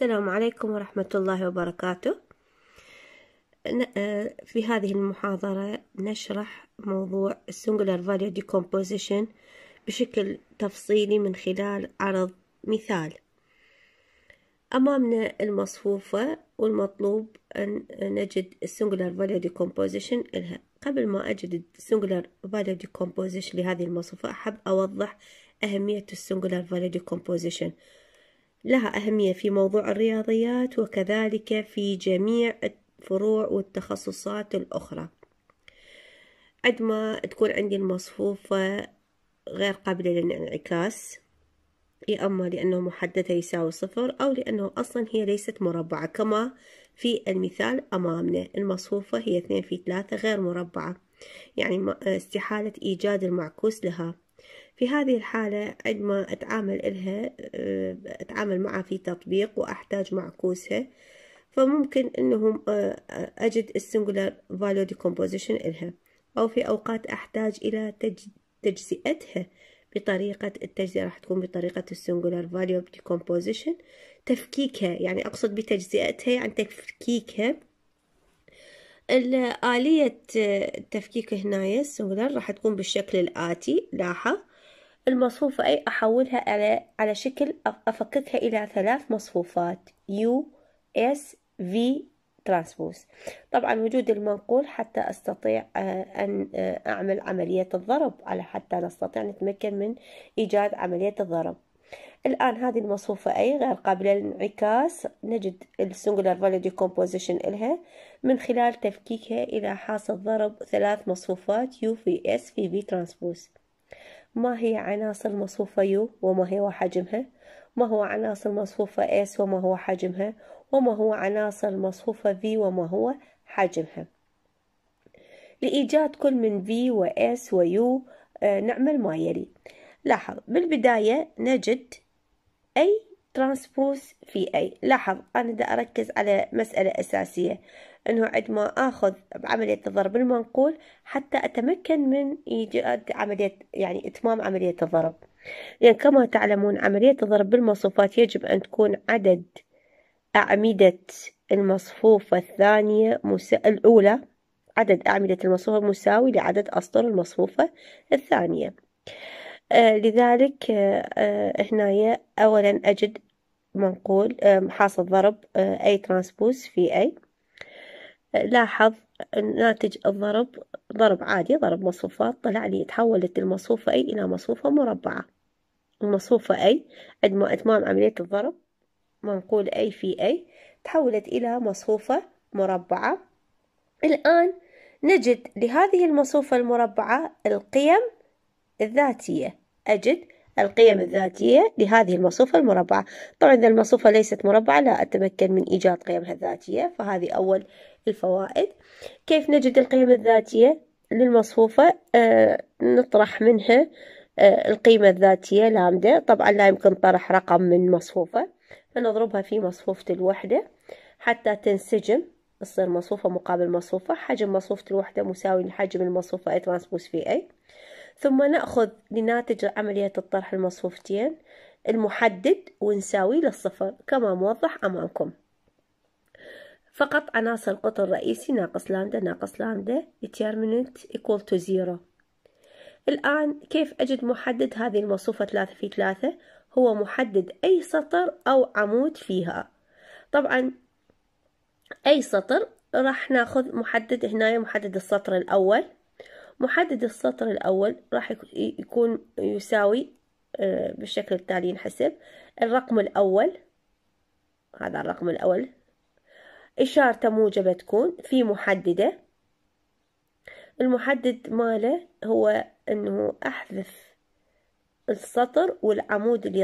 السلام عليكم ورحمة الله وبركاته آه، في هذه المحاضرة نشرح موضوع Singular Value Decomposition بشكل تفصيلي من خلال عرض مثال أمامنا المصفوفة والمطلوب أن نجد Singular Value Decomposition إلها قبل ما أجد Singular Value Decomposition لهذه المصفوفة أحب أوضح أهمية Singular Value Decomposition لها أهمية في موضوع الرياضيات وكذلك في جميع الفروع والتخصصات الأخرى عندما ما تكون عندي المصفوفة غير قابلة للانعكاس يا أما لأنه محددها يساوي صفر أو لأنه أصلا هي ليست مربعة كما في المثال أمامنا المصفوفة هي اثنين في ثلاثة غير مربعة يعني استحالة إيجاد المعكوس لها في هذه الحالة عندما أتعامل إلها آه، أتعامل معها في تطبيق وأحتاج معكوسها فممكن أنهم آه، أجد السنجولار فاليو ديكومبوزيشن إلها أو في أوقات أحتاج إلى تجزئتها بطريقة التجزئة راح تكون بطريقة السنجولار فاليو ديكومبوزيشن تفكيكها يعني أقصد بتجزئتها يعني تفكيكها آلية آه، التفكيك هنا السولر راح تكون بالشكل الآتي لاحظ المصفوفة أي أحولها على, على شكل أفككها إلى ثلاث مصفوفات يو اس في ترانسبوس طبعا وجود المنقول حتى أستطيع آه، أن آه، أعمل عملية الضرب على حتى نستطيع نتمكن من إيجاد عملية الضرب الآن هذه المصفوفة أي غير قابلة للانعكاس نجد السنجولار فاليو كومبوزيشن إلها من خلال تفكيكها إلى حاصل ضرب ثلاث مصفوفات يو في اس في بي ترانسبوز ما هي عناصر المصفوفة يو وما هو حجمها ما هو عناصر المصفوفة S وما هو حجمها وما هو عناصر المصفوفة V وما هو حجمها لإيجاد كل من V و S و U آه، نعمل ما يلي لاحظ بالبداية نجد أي ترانسبوز في أي لاحظ أنا دا أركز على مسألة أساسية أنه عندما أخذ عملية الضرب المنقول حتى أتمكن من إيجاد عملية يعني إتمام عملية الضرب لأن يعني كما تعلمون عملية الضرب بالمصفوفات يجب أن تكون عدد أعمدة المصفوفة الثانية مس... الأولى عدد أعمدة المصفوفة مساوي لعدد أسطر المصفوفة الثانية آه، لذلك آه، آه، هنايا أولا أجد منقول حاصل ضرب أي ترانسبوز في أي لاحظ ناتج الضرب ضرب عادي ضرب مصفوفات طلع لي تحولت المصفوفة أي إلى مصفوفة مربعة المصفوفة أي عندما إتمام عملية الضرب منقول أي في أي تحولت إلى مصفوفة مربعة الآن نجد لهذه المصفوفة المربعة القيم الذاتية أجد القيم الذاتية لهذه المصفوفة المربعة طبعا إذا المصفوفة ليست مربعة لا أتمكن من إيجاد قيمها الذاتية فهذه أول الفوائد كيف نجد القيم الذاتية للمصفوفة آه نطرح منها آه القيمة الذاتية لامدة طبعا لا يمكن طرح رقم من مصفوفة فنضربها في مصفوفة الوحدة حتى تنسجم تصير مصفوفة مقابل مصفوفة حجم مصفوفة الوحدة مساوي لحجم المصفوفة A ترانسبوز في A ثم نأخذ لناتج عملية الطرح المصفوفتين المحدد ونساوي للصفر كما موضح أمامكم فقط عناصر القطر الرئيسي ناقص لامدا ناقص لامدا determinant equal to zero الآن كيف أجد محدد هذه المصفوفة ثلاثة في ثلاثة هو محدد أي سطر أو عمود فيها طبعا أي سطر راح ناخذ محدد هنا محدد السطر الأول محدد السطر الأول راح يكون يساوي آه، بالشكل التالي ينحسب الرقم الأول هذا الرقم الأول إشارته موجبة تكون في محددة المحدد ماله هو أنه أحذف السطر والعمود اللي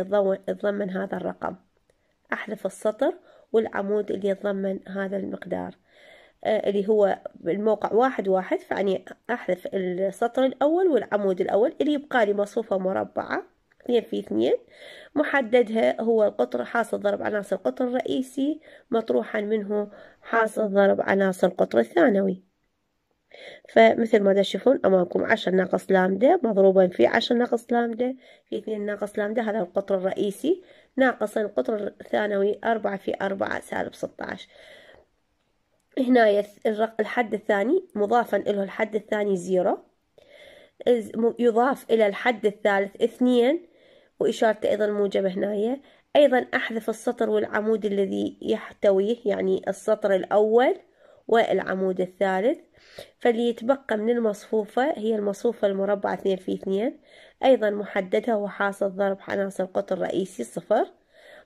يتضمن هذا الرقم أحذف السطر والعمود اللي يتضمن هذا المقدار آه، اللي هو الموقع واحد واحد فأني أحذف السطر الأول والعمود الأول اللي يبقى لي مصفوفة مربعة اثنين في اثنين محددها هو القطر حاصل ضرب عناصر القطر الرئيسي مطروحا منه حاصل ضرب عناصر القطر الثانوي فمثل ما تشوفون أمامكم عشر ناقص لامدة مضروبا في عشر ناقص لامدة في اثنين ناقص لامدة هذا القطر الرئيسي ناقص القطر الثانوي أربعة في أربعة سالب ستة هنا الحد الثاني مضافا له الحد الثاني زيرو يضاف إلى الحد الثالث اثنين وإشارته أيضا موجبة هنا أيضا أحذف السطر والعمود الذي يحتويه يعني السطر الأول والعمود الثالث فاللي يتبقى من المصفوفة هي المصفوفة المربعة اثنين في اثنين أيضا محددها وحاصل ضرب عناصر القطر الرئيسي صفر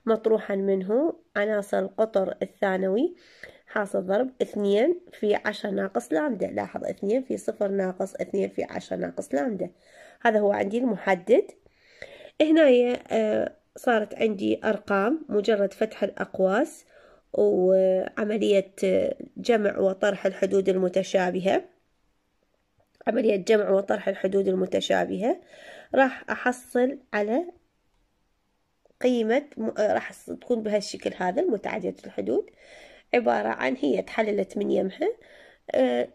مطروحا منه عناصر القطر الثانوي حاصل ضرب اثنين في عشرة ناقص لامدا لاحظ اثنين في صفر ناقص اثنين في عشرة ناقص لامدا هذا هو عندي المحدد هنا آه، صارت عندي أرقام مجرد فتح الأقواس وعملية آه، جمع وطرح الحدود المتشابهة عملية جمع وطرح الحدود المتشابهة راح أحصل على قيمة راح تكون بهالشكل هذا المتعددة الحدود عبارة عن هي تحللت من يمها آه،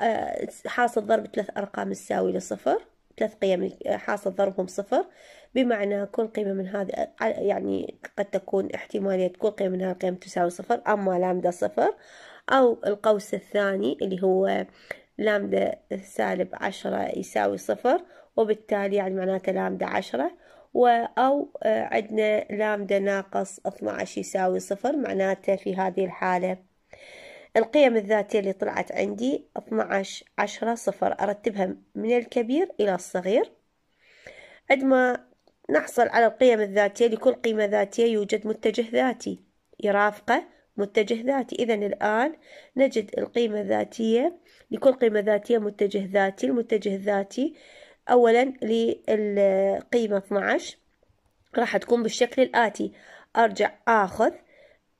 آه، حاصل ضرب ثلاث أرقام تساوي لصفر ثلاث قيم آه، حاصل ضربهم صفر بمعنى كل قيمة من هذه يعني قد تكون احتمالية كل قيمة من هذه القيم تساوي صفر أما لامدا صفر أو القوس الثاني اللي هو لامدا سالب عشرة يساوي صفر وبالتالي يعني معناته لامدا عشرة أو آه، عندنا لامدا ناقص 12 يساوي صفر معناته في هذه الحالة القيم الذاتية اللي طلعت عندي 12 10 صفر أرتبها من الكبير إلى الصغير عندما نحصل على القيم الذاتية لكل قيمة ذاتية يوجد متجه ذاتي يرافقه متجه ذاتي إذا الآن نجد القيمة الذاتية لكل قيمة ذاتية متجه ذاتي المتجه الذاتي أولا للقيمة 12 راح تكون بالشكل الآتي أرجع آخذ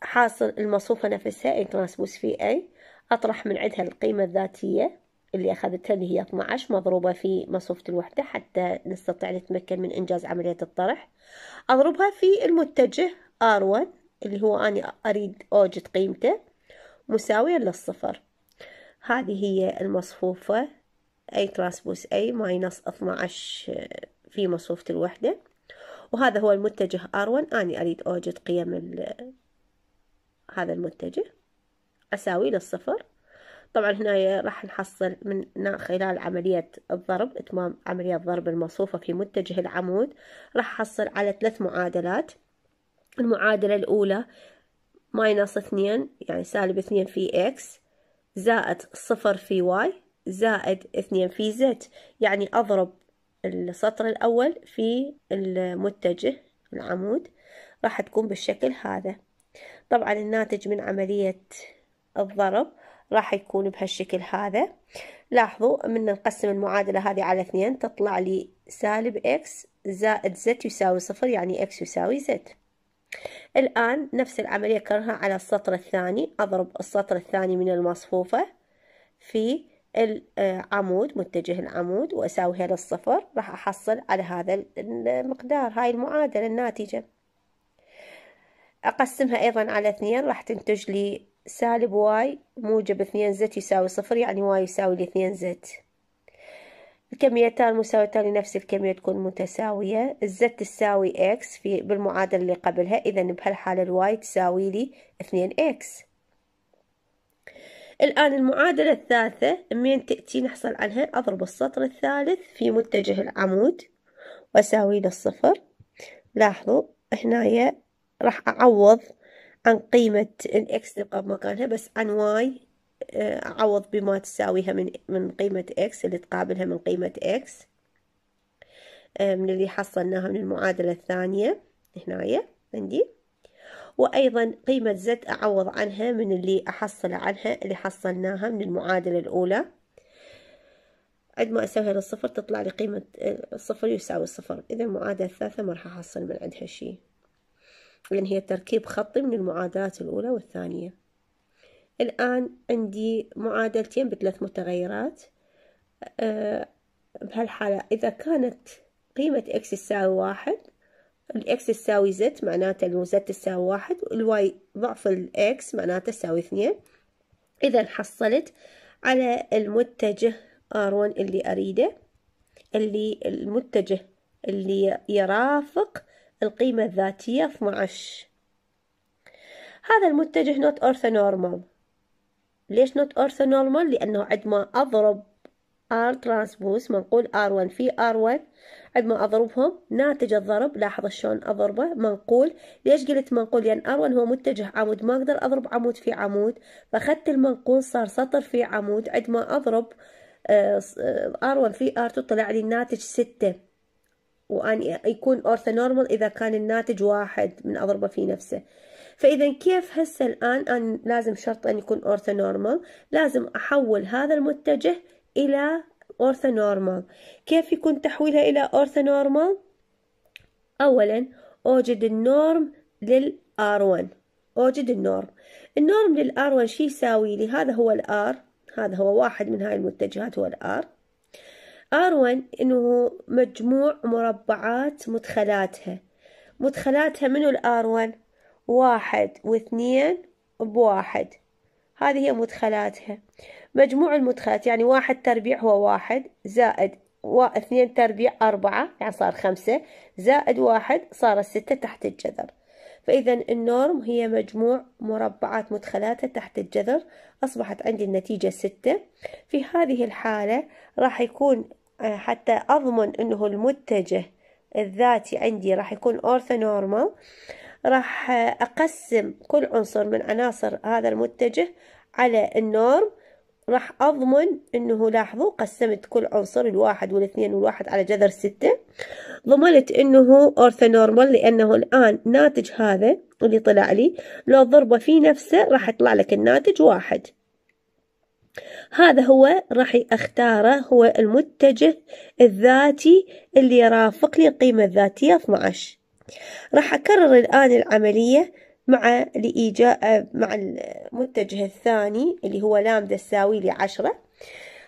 حاصل المصفوفة نفسها إن ترانسبوز في أي أطرح من عندها القيمة الذاتية اللي أخذتها اللي هي 12 مضروبة في مصفوفة الوحدة حتى نستطيع نتمكن من إنجاز عملية الطرح أضربها في المتجه ار 1 اللي هو أنا أريد أوجد قيمته مساوية للصفر هذه هي المصفوفة أي كلاس بوس أي ماينص 12 في مصفوفة الوحدة وهذا هو المتجه R1 أني أريد أوجد قيم آه، هذا المتجه أساوي للصفر طبعا هنا راح نحصل من خلال عملية الضرب إتمام عملية ضرب المصفوفة في متجه العمود راح أحصل على ثلاث معادلات المعادلة الأولى ماينص اثنين يعني سالب اثنين في إكس زائد صفر في واي زائد اثنين في زد يعني أضرب السطر الأول في المتجه العمود راح تكون بالشكل هذا طبعا الناتج من عملية الضرب راح يكون بهالشكل هذا لاحظوا من نقسم المعادلة هذه على اثنين تطلع لي سالب x زائد z يساوي صفر يعني x يساوي z الآن نفس العملية كرها على السطر الثاني أضرب السطر الثاني من المصفوفة في العمود متجه العمود وأساويها للصفر راح أحصل على هذا المقدار هاي المعادلة الناتجة أقسمها أيضا على اثنين راح تنتج لي سالب واي موجب اثنين زت يساوي صفر يعني واي يساوي لاثنين زت الكميتان مساويتان لنفس الكمية تكون متساوية الزت تساوي اكس في بالمعادلة اللي قبلها إذا بهالحالة الواي تساوي لي اثنين اكس الآن المعادلة الثالثة من تأتي نحصل عنها أضرب السطر الثالث في متجه العمود وأساوي له الصفر لاحظوا هنا راح أعوض عن قيمة الإكس تبقى بمكانها بس عن واي آه، أعوض بما تساويها من من قيمة إكس اللي تقابلها من قيمة إكس آه، من اللي حصلناها من المعادلة الثانية هنايا عندي وأيضا قيمة زد أعوض عنها من اللي أحصل عنها اللي حصلناها من المعادلة الأولى عد ما أسويها للصفر تطلع لي قيمة الصفر آه، يساوي الصفر إذا المعادلة الثالثة ما راح أحصل من عندها شيء لأن هي تركيب خطي من المعادلات الأولى والثانية الآن عندي معادلتين بثلاث متغيرات أه بهالحالة إذا كانت قيمة إكس تساوي واحد الإكس تساوي زد معناته الزد زد تساوي واحد والواي ضعف الإكس معناته تساوي اثنين إذا حصلت على المتجه ار 1 اللي أريده اللي المتجه اللي يرافق القيمة الذاتية 12 هذا المتجه نوت أورثونورمال ليش نوت أورثونورمال؟ لأنه عندما أضرب ار ترانسبوس منقول ار 1 في ار 1 عندما اضربهم ناتج الضرب لاحظ شلون اضربه منقول ليش قلت منقول لان ار 1 هو متجه عمود ما اقدر اضرب عمود في عمود فاخذت المنقول صار سطر في عمود عندما اضرب آه، آه، ار 1 في ار 2 طلع لي الناتج 6 وان يكون اورثونورمال اذا كان الناتج واحد من اضربه في نفسه فاذا كيف هسه الان أن لازم شرط ان يكون اورثونورمال لازم احول هذا المتجه إلى أورثونورمال كيف يكون تحويلها إلى أورثونورمال؟ أولا أوجد النورم للار 1 أوجد النورم النورم للار 1 شي يساوي لي هذا هو الار هذا هو واحد من هاي المتجهات هو الار ار 1 إنه مجموع مربعات مدخلاتها مدخلاتها منو الار 1 واحد واثنين بواحد هذه هي مدخلاتها مجموع المدخلات يعني واحد تربيع هو واحد زائد واثنين تربيع أربعة يعني صار خمسة زائد واحد صار الستة تحت الجذر فإذا النورم هي مجموع مربعات مدخلاتها تحت الجذر أصبحت عندي النتيجة ستة في هذه الحالة راح يكون آه، حتى أضمن أنه المتجه الذاتي عندي راح يكون أورثونورمال راح أقسم كل عنصر من عناصر هذا المتجه على النورم راح أضمن إنه لاحظوا قسمت كل عنصر الواحد والاثنين والواحد على جذر ستة ضمنت إنه أورثونورمال لأنه الآن ناتج هذا اللي طلع لي لو ضربه في نفسه راح يطلع لك الناتج واحد هذا هو راح اختاره هو المتجه الذاتي اللي يرافق لي القيمة الذاتية 12 راح اكرر الان العملية مع لإيجاء مع المتجه الثاني اللي هو لامدا تساوي لي عشرة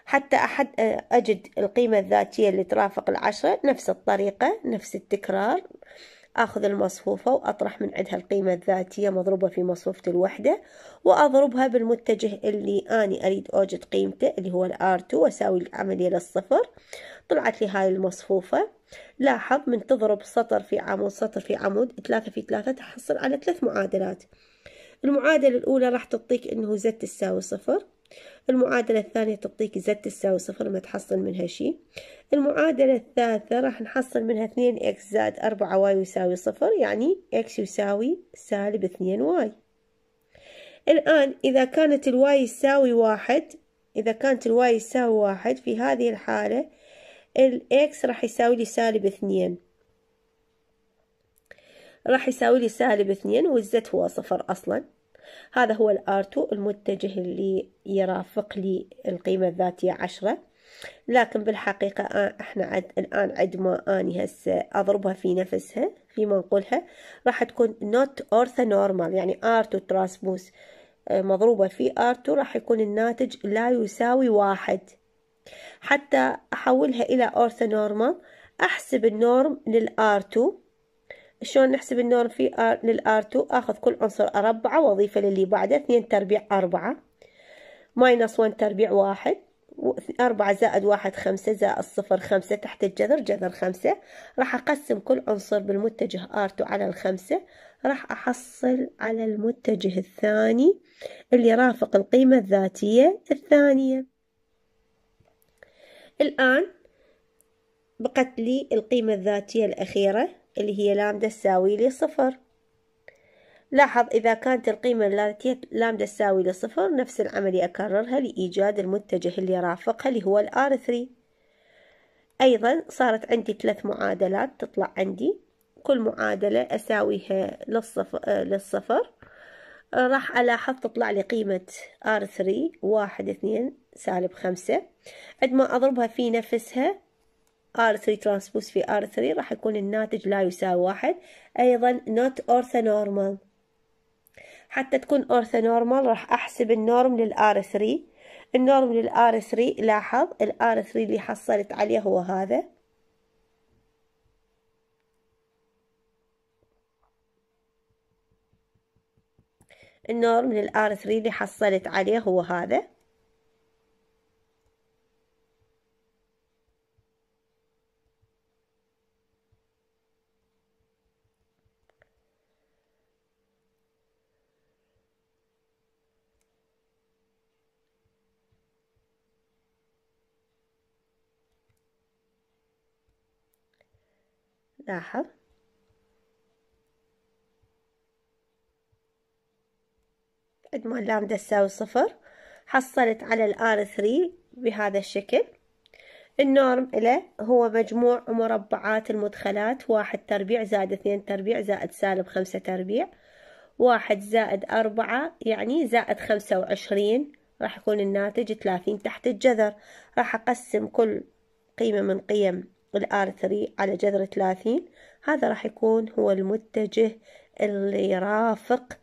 حتى أحد أجد القيمة الذاتية اللي ترافق العشرة نفس الطريقة نفس التكرار أخذ المصفوفة وأطرح من عندها القيمة الذاتية مضروبة في مصفوفة الوحدة وأضربها بالمتجه اللي أني أريد أوجد قيمته اللي هو الآر2 وأساوي العملية للصفر طلعت لي هاي المصفوفة لاحظ من تضرب سطر في عمود سطر في عمود ثلاثة في ثلاثة تحصل على ثلاث معادلات المعادلة الأولى راح تعطيك أنه z تساوي صفر المعادلة الثانية تعطيك z تساوي صفر ما تحصل منها شيء المعادلة الثالثة راح نحصل منها 2x زائد 4y يساوي صفر يعني x يساوي سالب 2y الآن إذا كانت الواي يساوي واحد إذا كانت الواي يساوي واحد في هذه الحالة الاكس راح يساوي لي سالب اثنين راح يساوي لي سالب اثنين والزت هو صفر اصلا هذا هو الار2 المتجه اللي يرافق لي القيمة الذاتية عشرة لكن بالحقيقة آه، احنا عد الآن عد ما أني هسه أضربها في نفسها في منقولها راح تكون not orthonormal يعني R2 ترانسبوز آه، مضروبة في R2 راح يكون الناتج لا يساوي واحد حتى أحولها إلى أورثا أحسب النورم للآر تو شلون نحسب النورم في آر للآر تو أخذ كل عنصر أربعة وأضيفه للي بعده اثنين تربيع أربعة ماينس ون تربيع واحد أربعة زائد واحد خمسة زائد صفر خمسة تحت الجذر جذر خمسة راح أقسم كل عنصر بالمتجه آر تو على الخمسة راح أحصل على المتجه الثاني اللي رافق القيمة الذاتية الثانية الآن بقت لي القيمة الذاتية الأخيرة اللي هي لامدا تساوي لي صفر لاحظ إذا كانت القيمة الذاتية لامدا تساوي لي صفر نفس العملية أكررها لإيجاد المتجه اللي رافقها اللي هو الآر ثري أيضا صارت عندي ثلاث معادلات تطلع عندي كل معادلة أساويها للصفر, للصفر راح ألاحظ تطلع لي قيمة R3 واحد اثنين سالب خمسة عندما أضربها في نفسها R3 ترانسبوس في R3 راح يكون الناتج لا يساوي واحد أيضا not orthonormal حتى تكون orthonormal راح أحسب النورم للآر 3 النورم للآر 3 لاحظ الآر 3 اللي حصلت عليه هو هذا النور من الار 3 اللي حصلت عليه هو هذا لاحظ قد ما اللامدا تساوي صفر حصلت على الآر ثري بهذا الشكل النورم له هو مجموع مربعات المدخلات واحد تربيع زائد اثنين تربيع زائد سالب خمسة تربيع واحد زائد أربعة يعني زائد خمسة وعشرين راح يكون الناتج ثلاثين تحت الجذر راح أقسم كل قيمة من قيم الآر ثري على جذر ثلاثين هذا راح يكون هو المتجه اللي يرافق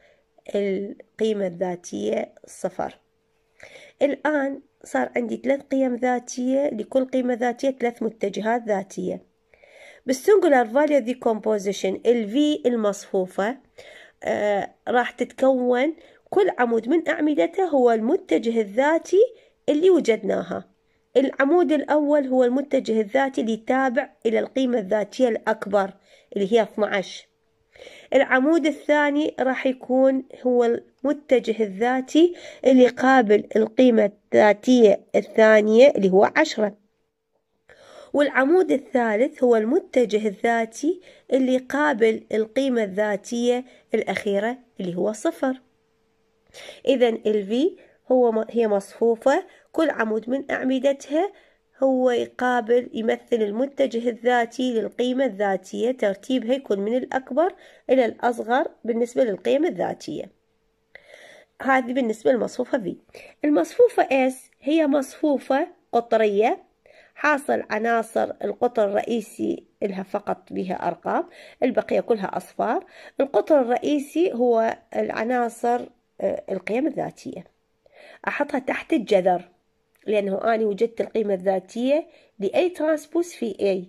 القيمة الذاتية صفر الآن صار عندي ثلاث قيم ذاتية لكل قيمة ذاتية ثلاث متجهات ذاتية بالسنجولار فاليو دي كومبوزيشن V المصفوفة آه راح تتكون كل عمود من أعمدته هو المتجه الذاتي اللي وجدناها العمود الأول هو المتجه الذاتي اللي تابع إلى القيمة الذاتية الأكبر اللي هي 12 العمود الثاني راح يكون هو المتجه الذاتي اللي قابل القيمة الذاتية الثانية اللي هو عشرة والعمود الثالث هو المتجه الذاتي اللي قابل القيمة الذاتية الأخيرة اللي هو صفر إذا الفي هو هي مصفوفة كل عمود من أعمدتها هو يقابل يمثل المتجه الذاتي للقيمة الذاتية ترتيبها يكون من الأكبر إلى الأصغر بالنسبة للقيمة الذاتية هذه بالنسبة للمصفوفة V المصفوفة S هي مصفوفة قطرية حاصل عناصر القطر الرئيسي لها فقط بها أرقام البقية كلها أصفار القطر الرئيسي هو العناصر آه، القيم الذاتية أحطها تحت الجذر لأنه أنا وجدت القيمة الذاتية لأي ترانسبوس في أي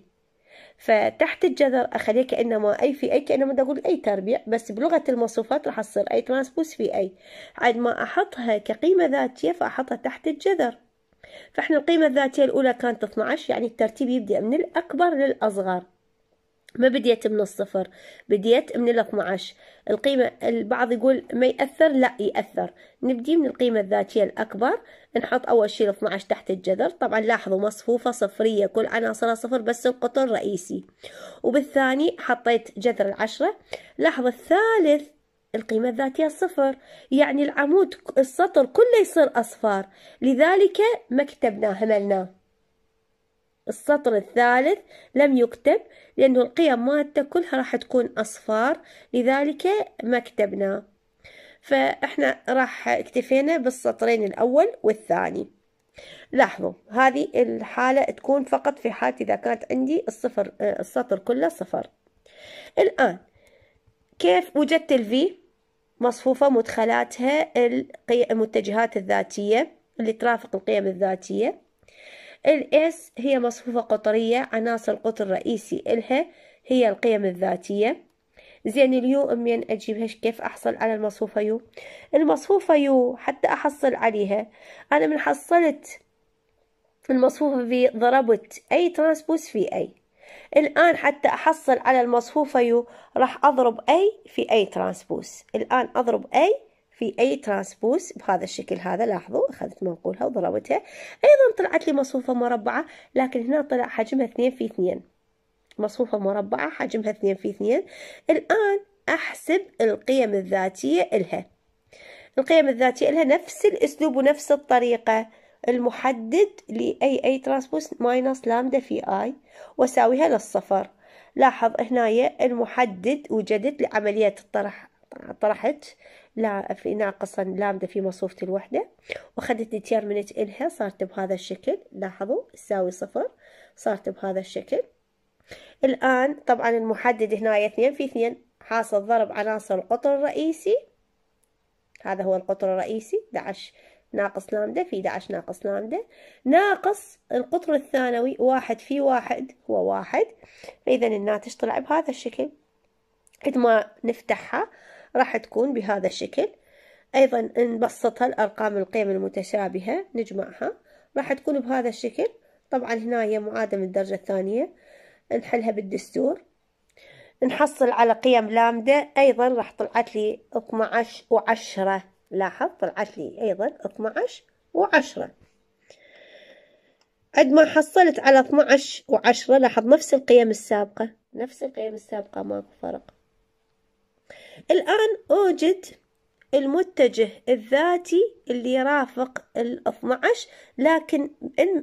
فتحت الجذر أخليه كأنما أي في أي كأنما بدي أقول أي تربيع بس بلغة المصفوفات راح تصير أي ترانسبوس في أي عاد ما أحطها كقيمة ذاتية فأحطها تحت الجذر فإحنا القيمة الذاتية الأولى كانت 12 يعني الترتيب يبدأ من الأكبر للأصغر ما بديت من الصفر بديت من 12 القيمة البعض يقول ما يأثر لا يأثر نبدي من القيمة الذاتية الأكبر نحط أول شيء 12 تحت الجذر طبعا لاحظوا مصفوفة صفرية كل عناصرها صفر بس القطر رئيسي وبالثاني حطيت جذر العشرة لاحظوا الثالث القيمة الذاتية صفر يعني العمود السطر كله يصير أصفار لذلك ما كتبناه هملناه السطر الثالث لم يكتب لأنه القيم مالته كلها راح تكون أصفار لذلك ما كتبنا فإحنا راح اكتفينا بالسطرين الأول والثاني لاحظوا هذه الحالة تكون فقط في حالة إذا كانت عندي الصفر آه، السطر كله صفر الآن كيف وجدت الفي مصفوفة مدخلاتها المتجهات الذاتية اللي ترافق القيم الذاتية الإس هي مصفوفة قطرية عناصر القطر الرئيسي إلها هي القيم الذاتية زين اليو امين اجيبها كيف احصل على المصفوفة يو المصفوفة يو حتى احصل عليها انا من حصلت المصفوفة في ضربت اي ترانسبوس في اي الان حتى احصل على المصفوفة يو راح اضرب اي في اي ترانسبوس الان اضرب اي في أي ترانسبوس بهذا الشكل هذا لاحظوا أخذت منقولها وضربتها أيضا طلعت لي مصفوفة مربعة لكن هنا طلع حجمها اثنين في اثنين مصفوفة مربعة حجمها اثنين في اثنين الآن أحسب القيم الذاتية إلها القيم الذاتية إلها نفس الأسلوب ونفس الطريقة المحدد لأي أي ترانسبوس ماينس لامدا في آي وساويها للصفر لاحظ هنايا المحدد وجدت لعملية الطرح طرحت لا في ناقصا لامدا في مصفوفة الوحدة وأخذت ديتيرمنت إلها صارت بهذا الشكل لاحظوا تساوي صفر صارت بهذا الشكل الآن طبعا المحدد هنا اثنين في اثنين حاصل ضرب عناصر القطر الرئيسي هذا هو القطر الرئيسي 11 ناقص لامدا في 11 ناقص لامدا ناقص القطر الثانوي واحد في واحد هو واحد فإذا الناتج طلع بهذا الشكل عندما نفتحها راح تكون بهذا الشكل أيضا نبسطها الأرقام القيم المتشابهة نجمعها راح تكون بهذا الشكل طبعا هنا هي معادلة من الدرجة الثانية نحلها بالدستور نحصل على قيم لامدة أيضا راح طلعت لي 12 وعشرة لاحظ طلعت لي أيضا 12 وعشرة عد ما حصلت على 12 وعشرة لاحظ نفس القيم السابقة نفس القيم السابقة ماكو فرق الآن أوجد المتجه الذاتي اللي يرافق ال 12 لكن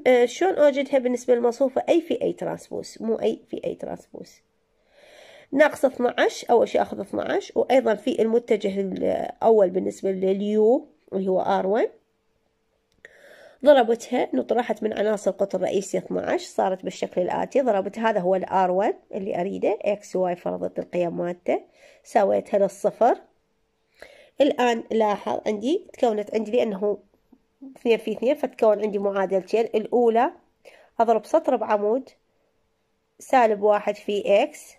آه، شلون أوجدها بالنسبة للمصفوفة أي في أي ترانسبوس مو أي في أي ترانسبوس ناقص 12 أول شيء أخذ 12 وأيضا في المتجه الأول آه، بالنسبة لليو اللي هو R1 ضربتها نطرحت من عناصر القطر الرئيسي 12 صارت بالشكل الآتي ضربت هذا هو الآر 1 اللي أريده إكس واي فرضت القيم مالته ساويتها للصفر الآن لاحظ عندي تكونت عندي لأنه اثنين في اثنين فتكون عندي معادلتين الأولى أضرب سطر بعمود سالب واحد في إكس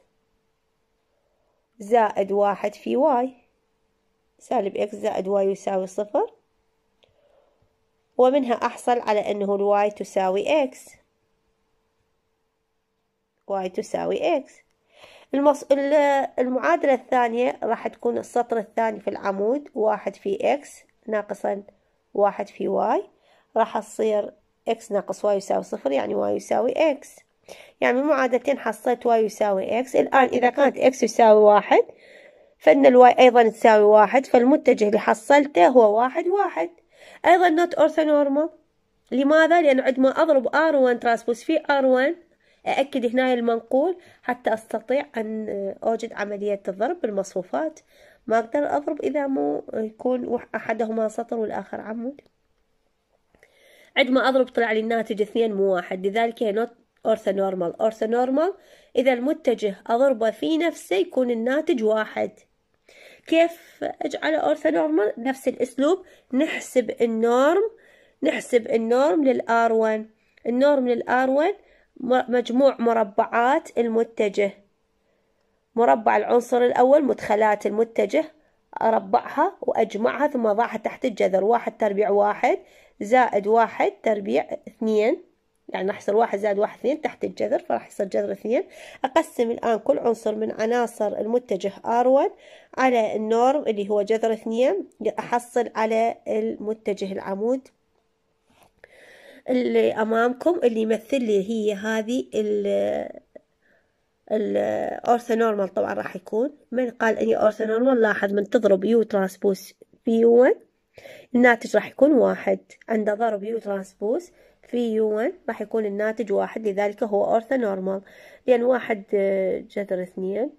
زائد واحد في واي سالب إكس زائد واي يساوي صفر ومنها أحصل على أنه الواي تساوي إكس واي تساوي إكس المص... المعادلة الثانية راح تكون السطر الثاني في العمود واحد في إكس ناقصا واحد في واي راح تصير إكس ناقص واي يساوي صفر يعني واي يساوي إكس يعني من معادلتين حصلت واي يساوي إكس الآن إذا كانت إكس يساوي واحد فإن الواي أيضا تساوي واحد فالمتجه اللي حصلته هو واحد واحد أيضا نوت اورثونورمال لماذا؟ لأنه عندما اضرب ار R1 ترانسبوز في ار 1 أأكد هنا المنقول حتى أستطيع أن أوجد عملية الضرب بالمصفوفات ما أقدر أضرب إذا مو يكون أحدهما سطر والآخر عمود عندما أضرب طلع لي الناتج اثنين مو واحد لذلك هي نوت اورثونورمال اورثونورمال إذا المتجه أضربه في نفسه يكون الناتج واحد كيف اجعل أورثا نورمال نفس الأسلوب نحسب النورم نحسب النورم للآر 1 النورم للآر 1 مجموع مربعات المتجه مربع العنصر الأول مدخلات المتجه أربعها وأجمعها ثم أضعها تحت الجذر واحد تربيع واحد زائد واحد تربيع اثنين يعني راح يصير واحد زائد واحد اثنين تحت الجذر فراح يصير جذر اثنين أقسم الآن كل عنصر من عناصر المتجه R1 على النورم اللي هو جذر اثنين لأحصل على المتجه العمود اللي أمامكم اللي يمثل لي هي هذه الأورثونورمال طبعا راح يكون من قال أني أورثونورمال لاحظ من تضرب يو ترانسبوز في 1 الناتج راح يكون واحد عند ضرب يو ترانسبوز في يو 1 راح يكون الناتج واحد لذلك هو أورثا نورمال لأن واحد آه، جذر اثنين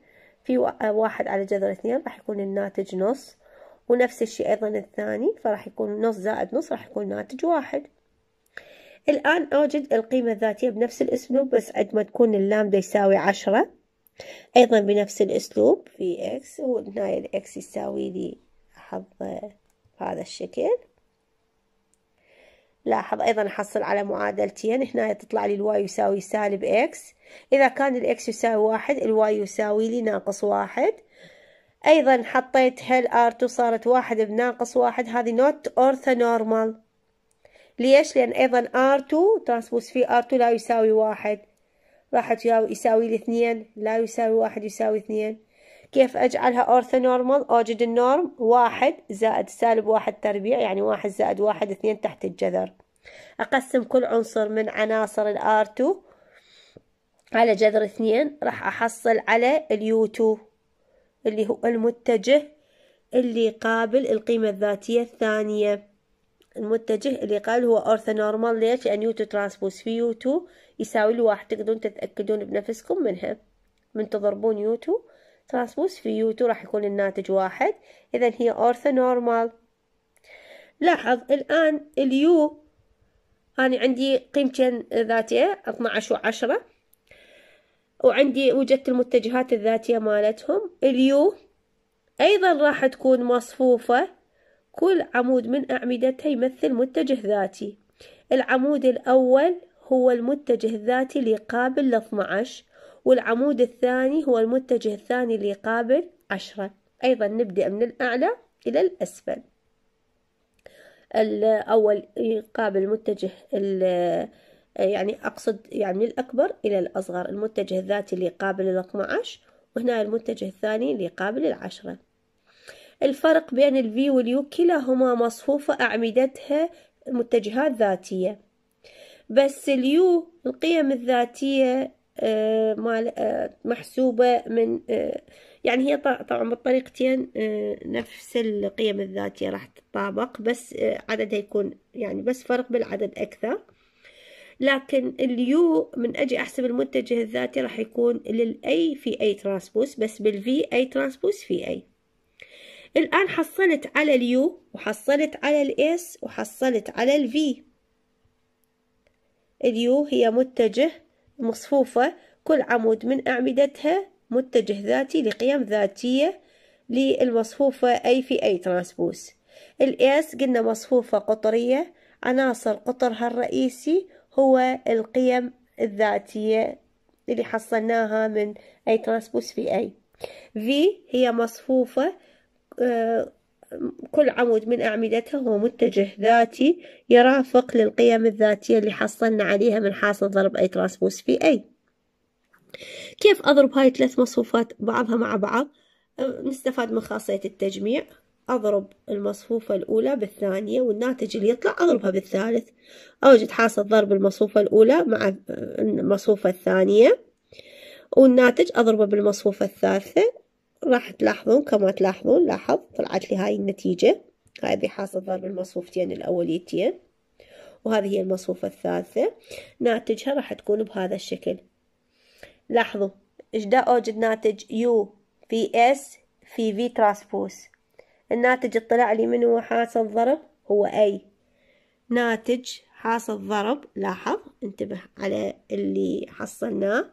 في آه، واحد على جذر اثنين راح يكون الناتج نص ونفس الشيء أيضا الثاني فراح يكون نص زائد نص راح يكون ناتج واحد الآن أوجد القيمة الذاتية بنفس الأسلوب بس عندما تكون اللامدا يساوي عشرة أيضا بنفس الأسلوب في إكس وهنا الإكس يساوي لي حظ آه، هذا الشكل لاحظ أيضا أحصل على معادلتين هنا تطلع لي الواي يساوي سالب إكس إذا كان الإكس يساوي واحد الواي يساوي لي ناقص واحد أيضا حطيت هل ار2 صارت واحد بناقص واحد هذه نوت أورثونورمال ليش؟ لأن أيضا ار2 ترانسبوس في ار2 لا يساوي واحد راح يساوي لي اثنين لا يساوي واحد يساوي اثنين كيف أجعلها أورثونورمال أوجد النورم واحد زائد سالب واحد تربيع يعني واحد زائد واحد اثنين تحت الجذر أقسم كل عنصر من عناصر الآر 2 على جذر اثنين راح أحصل على اليو 2 اللي هو المتجه اللي قابل القيمة الذاتية الثانية المتجه اللي قال هو أورثونورمال ليش؟ لأن يو 2 ترانسبوز في يو 2 يساوي له واحد تقدرون تتأكدون بنفسكم منها من تضربون يوتو ترانسبوز في يو تو راح يكون الناتج واحد إذا هي أورثونورمال لاحظ الآن اليو أنا عندي قيمتين ذاتية 12 وعشرة وعندي وجدت المتجهات الذاتية مالتهم اليو أيضا راح تكون مصفوفة كل عمود من أعمدتها يمثل متجه ذاتي العمود الأول هو المتجه الذاتي اللي قابل ل 12 والعمود الثاني هو المتجه الثاني اللي يقابل عشرة أيضا نبدأ من الأعلى إلى الأسفل الأول يقابل المتجه يعني أقصد يعني من الأكبر إلى الأصغر المتجه الذاتي اللي يقابل ال 12 وهنا المتجه الثاني اللي يقابل العشرة الفرق بين الفي واليو كلاهما مصفوفة أعمدتها متجهات ذاتية بس اليو القيم الذاتية آه، آه، محسوبة من آه، يعني هي طبعا بالطريقتين نفس القيم الذاتية راح تطابق بس عددها يكون يعني بس فرق بالعدد أكثر لكن اليو من أجي أحسب المتجه الذاتي راح يكون للأي في أي ترانسبوس بس بالفي أي ترانسبوس في أي الآن حصلت على اليو وحصلت على الاس وحصلت على الفي اليو هي متجه مصفوفة كل عمود من أعمدتها متجه ذاتي لقيم ذاتية للمصفوفة أي في أي ترانسبوس الإس قلنا مصفوفة قطرية عناصر قطرها الرئيسي هو القيم الذاتية اللي حصلناها من أي ترانسبوس في أي في هي مصفوفة آه، كل عمود من أعمدتها هو متجه ذاتي يرافق للقيم الذاتية اللي حصلنا عليها من حاصل ضرب أي ترانسبوز في أي كيف أضرب هاي ثلاث مصفوفات بعضها مع بعض نستفاد من خاصية التجميع أضرب المصفوفة الأولى بالثانية والناتج اللي يطلع أضربها بالثالث أوجد حاصل ضرب المصفوفة الأولى مع المصفوفة الثانية والناتج أضربه بالمصفوفة الثالثة راح تلاحظون كما تلاحظون لاحظ طلعت لي هاي النتيجة هذه حاصل ضرب المصفوفتين الأوليتين وهذه هي المصفوفة الثالثة ناتجها راح تكون بهذا الشكل لاحظوا ايش دا اوجد ناتج يو في اس في في ترانسبوس الناتج طلع لي من هو حاصل ضرب هو اي ناتج حاصل ضرب لاحظ انتبه على اللي حصلناه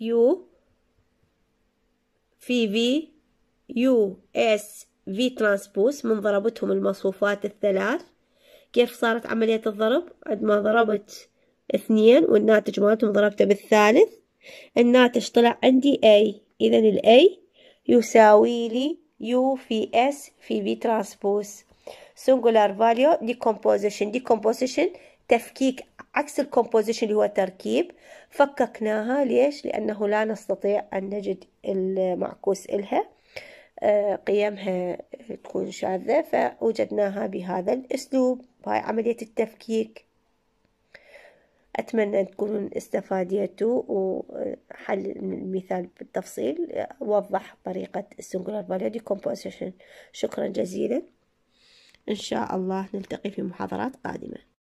يو في في يو اس في ترانسبوس من ضربتهم المصفوفات الثلاث كيف صارت عملية الضرب عد ما ضربت اثنين والناتج مالتهم ضربته بالثالث الناتج طلع عندي A إذا ال A يساوي لي U في S في V ترانسبوس singular value decomposition decomposition تفكيك عكس الكومبوزيشن اللي هو تركيب فككناها ليش لأنه لا نستطيع أن نجد المعكوس إلها آه، قيمها تكون شاذة فوجدناها بهذا الأسلوب هاي عملية التفكيك أتمنى تكونون استفاديتوا وحل المثال بالتفصيل وضح طريقة السنجولار فاليو ديكومبوزيشن شكرا جزيلا إن شاء الله نلتقي في محاضرات قادمة